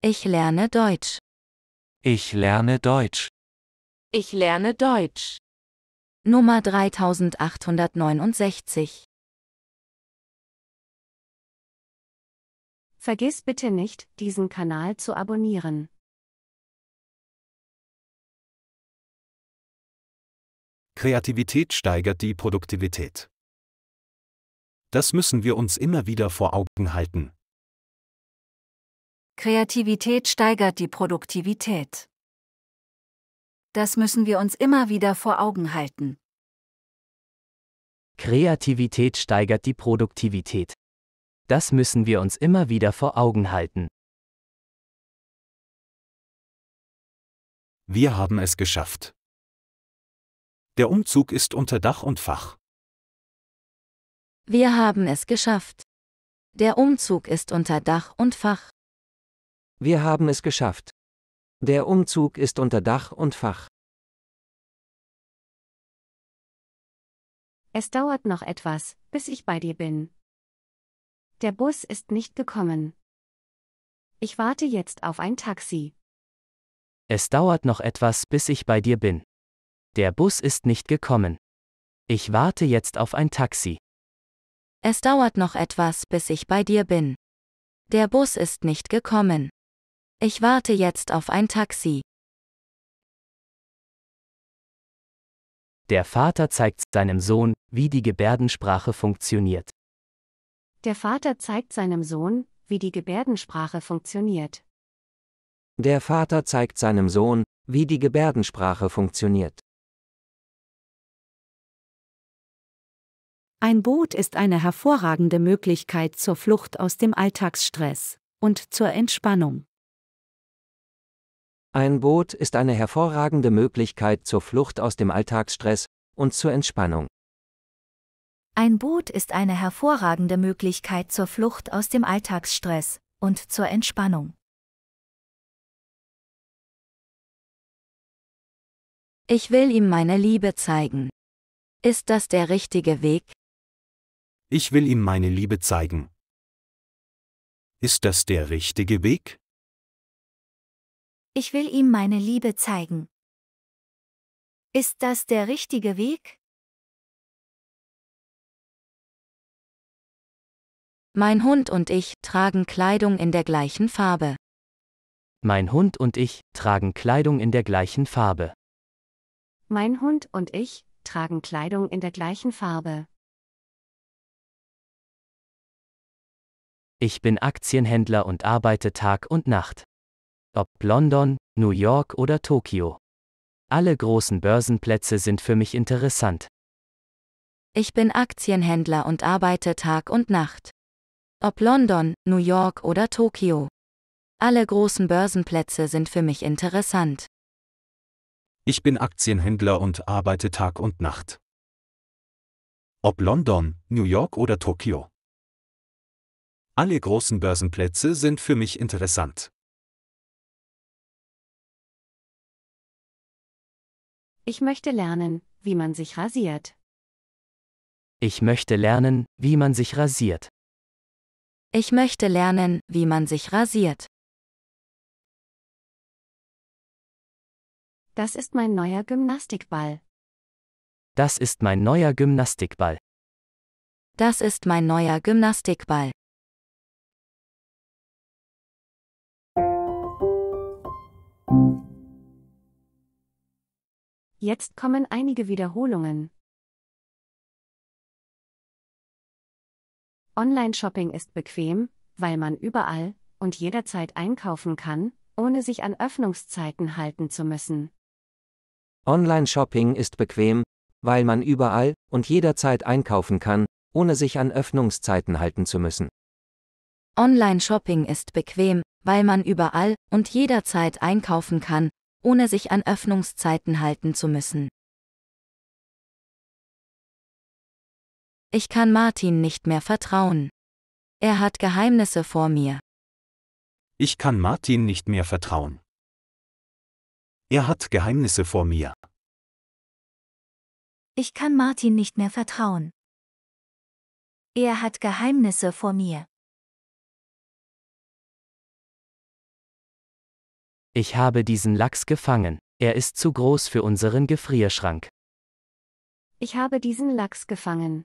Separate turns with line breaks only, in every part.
Ich lerne Deutsch.
Ich lerne Deutsch.
Ich lerne Deutsch. Nummer 3869. Vergiss bitte nicht, diesen Kanal zu abonnieren. Kreativität steigert die Produktivität. Das müssen wir uns immer wieder vor Augen halten. Kreativität steigert die Produktivität. Das müssen wir uns immer wieder vor Augen halten.
Kreativität steigert die Produktivität.
Das müssen wir uns immer wieder vor Augen halten. Wir haben es geschafft. Der Umzug
ist unter Dach und Fach.
Wir haben es geschafft. Der Umzug ist unter Dach und Fach.
Wir haben es geschafft. Der Umzug ist unter Dach und Fach.
Es dauert noch etwas, bis ich bei dir bin.
Der Bus ist nicht gekommen. Ich warte jetzt auf ein Taxi.
Es dauert noch etwas, bis ich bei dir bin. Der Bus ist nicht gekommen. Ich warte jetzt auf ein Taxi.
Es dauert noch etwas, bis ich bei dir bin. Der Bus ist nicht gekommen. Ich warte jetzt
auf ein Taxi. Der
Vater zeigt seinem Sohn, wie die Gebärdensprache funktioniert.
Der
Vater zeigt seinem Sohn, wie die Gebärdensprache funktioniert.
Der
Vater zeigt seinem Sohn, wie die Gebärdensprache funktioniert.
Ein Boot ist eine hervorragende Möglichkeit zur Flucht aus dem Alltagsstress und zur Entspannung.
Ein Boot ist eine hervorragende Möglichkeit zur Flucht aus dem Alltagsstress und zur Entspannung.
Ein Boot ist eine hervorragende Möglichkeit zur Flucht aus dem Alltagsstress und zur Entspannung.
Ich will ihm meine Liebe zeigen. Ist das der richtige Weg? Ich will ihm meine Liebe zeigen. Ist das der richtige Weg? Ich will ihm meine Liebe zeigen. Ist das der richtige Weg?
Mein Hund und ich tragen Kleidung in der gleichen Farbe.
Mein Hund und ich tragen Kleidung in der gleichen Farbe.
Mein Hund und ich
tragen Kleidung in der gleichen Farbe.
Ich bin Aktienhändler und arbeite Tag und Nacht ob London, New York oder Tokio. Alle großen Börsenplätze sind für mich interessant.
Ich bin Aktienhändler und arbeite Tag und Nacht. Ob London, New York oder Tokio. Alle großen Börsenplätze sind für mich interessant.
Ich bin Aktienhändler und arbeite Tag und
Nacht. Ob London, New York oder Tokio. Alle großen Börsenplätze sind für mich interessant. Ich möchte lernen, wie man sich rasiert.
Ich möchte lernen, wie man sich rasiert.
Ich möchte lernen, wie man sich rasiert. Das ist mein neuer Gymnastikball.
Das ist mein neuer Gymnastikball.
Das ist mein neuer Gymnastikball.
Thank you. Jetzt kommen einige Wiederholungen. Online-Shopping ist bequem, weil man überall und jederzeit einkaufen kann, ohne sich an Öffnungszeiten halten zu müssen.
Online-Shopping ist bequem, weil man überall und jederzeit einkaufen kann, ohne sich an Öffnungszeiten halten zu müssen.
Online-Shopping ist bequem, weil man überall und jederzeit einkaufen kann, ohne sich an Öffnungszeiten halten zu müssen.
Ich kann Martin nicht mehr vertrauen. Er hat Geheimnisse vor mir. Ich kann Martin nicht mehr vertrauen. Er hat Geheimnisse vor mir. Ich kann Martin nicht mehr vertrauen. Er hat Geheimnisse vor mir. Ich
habe diesen Lachs gefangen. Er ist zu groß für unseren Gefrierschrank.
Ich habe diesen Lachs gefangen.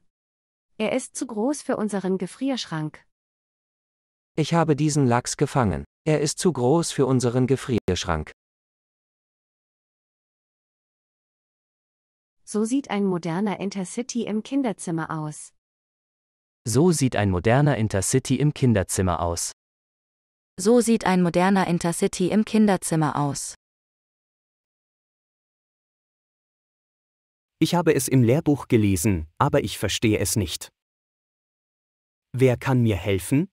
Er ist zu groß für unseren Gefrierschrank.
Ich habe diesen Lachs gefangen. Er ist zu groß für unseren Gefrierschrank.
So sieht ein
moderner Intercity im Kinderzimmer aus.
So sieht ein moderner Intercity im Kinderzimmer aus.
So sieht ein moderner Intercity im Kinderzimmer
aus. Ich habe es im Lehrbuch gelesen, aber ich verstehe es nicht. Wer kann mir helfen?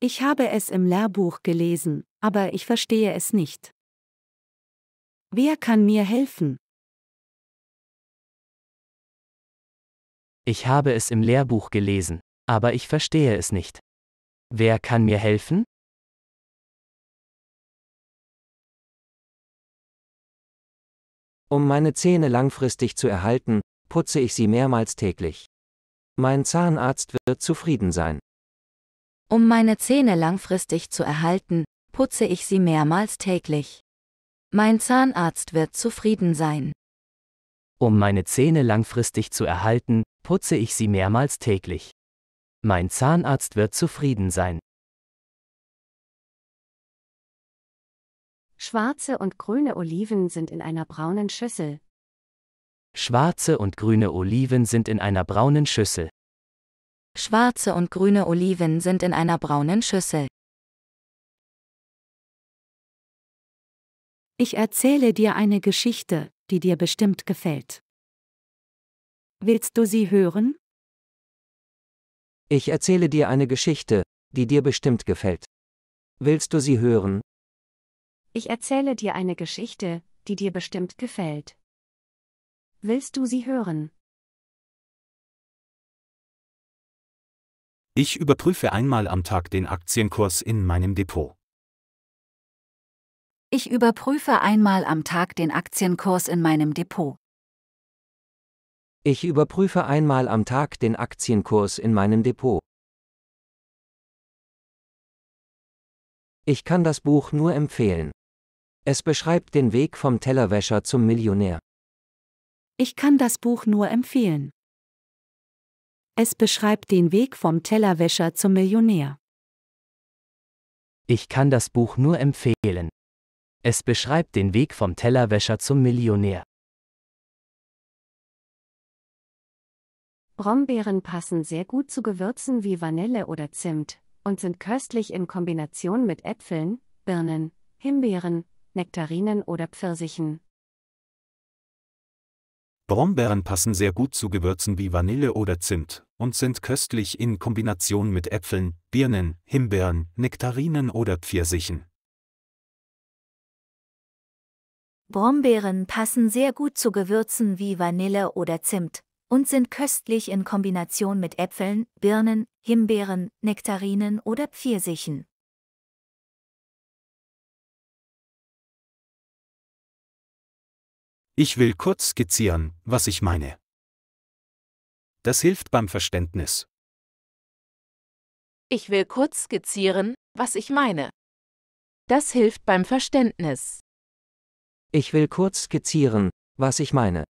Ich habe es im Lehrbuch gelesen, aber ich verstehe es nicht. Wer kann mir helfen? Ich habe es im Lehrbuch gelesen, aber ich verstehe es nicht. Wer kann mir helfen?
Um meine Zähne langfristig zu erhalten, putze ich sie mehrmals täglich. Mein Zahnarzt wird zufrieden sein.
Um meine Zähne langfristig zu erhalten, putze ich sie mehrmals täglich. Mein Zahnarzt wird zufrieden sein.
Um meine Zähne langfristig zu erhalten, putze ich sie mehrmals täglich. Mein Zahnarzt wird zufrieden sein.
Schwarze und grüne Oliven sind in
einer braunen Schüssel.
Schwarze und grüne Oliven sind in einer braunen Schüssel.
Schwarze und grüne Oliven sind in einer braunen Schüssel.
Ich erzähle dir eine Geschichte, die dir bestimmt gefällt. Willst du sie hören?
Ich erzähle dir eine Geschichte, die dir bestimmt gefällt. Willst du sie hören?
Ich erzähle dir eine Geschichte, die dir
bestimmt gefällt. Willst du sie hören? Ich überprüfe einmal am Tag den Aktienkurs in
meinem Depot.
Ich überprüfe einmal am Tag den Aktienkurs in meinem Depot.
Ich überprüfe einmal am Tag den Aktienkurs in meinem Depot. Ich kann das Buch nur empfehlen. Es beschreibt den Weg vom Tellerwäscher zum Millionär.
Ich kann das Buch nur empfehlen. Es beschreibt den Weg vom Tellerwäscher zum Millionär.
Ich kann das Buch nur empfehlen. Es beschreibt den Weg vom Tellerwäscher zum Millionär.
Brombeeren passen sehr gut zu Gewürzen wie Vanille oder Zimt und sind köstlich in Kombination mit Äpfeln, Birnen, Himbeeren, Nektarinen oder Pfirsichen.
Brombeeren passen sehr gut zu Gewürzen wie Vanille oder Zimt und sind köstlich in Kombination mit Äpfeln, Birnen, Himbeeren, Nektarinen oder Pfirsichen.
Brombeeren passen sehr gut zu Gewürzen wie Vanille oder Zimt und sind köstlich in Kombination mit Äpfeln, Birnen, Himbeeren, Nektarinen oder Pfirsichen.
Ich will kurz skizzieren, was ich meine. Das hilft
beim Verständnis.
Ich will kurz skizzieren, was ich meine. Das hilft beim Verständnis.
Ich will kurz skizzieren, was ich meine.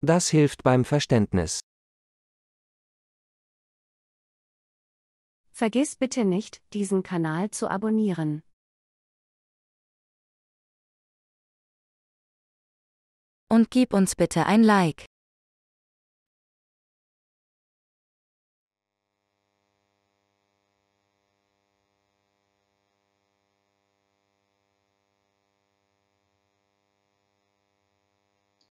Das hilft beim Verständnis.
Vergiss bitte nicht, diesen Kanal zu abonnieren. Und gib uns bitte ein Like.